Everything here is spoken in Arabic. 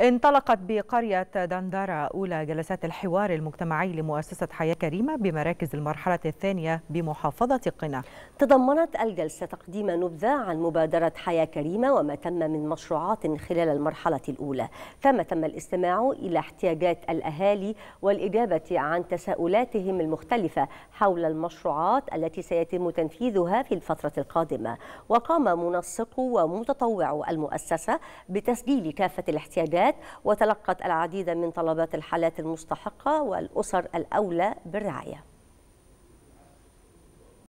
انطلقت بقرية دندرة أولى جلسات الحوار المجتمعي لمؤسسة حياة كريمة بمراكز المرحلة الثانية بمحافظة قنا تضمنت الجلسة تقديم نبذة عن مبادرة حياة كريمة وما تم من مشروعات خلال المرحلة الأولى كما تم الاستماع إلى احتياجات الأهالي والإجابة عن تساؤلاتهم المختلفة حول المشروعات التي سيتم تنفيذها في الفترة القادمة وقام منسق ومتطوع المؤسسة بتسجيل كافة الاحتياجات الحالات وتلقت العديد من طلبات الحالات المستحقة والأسر الأولى بالرعاية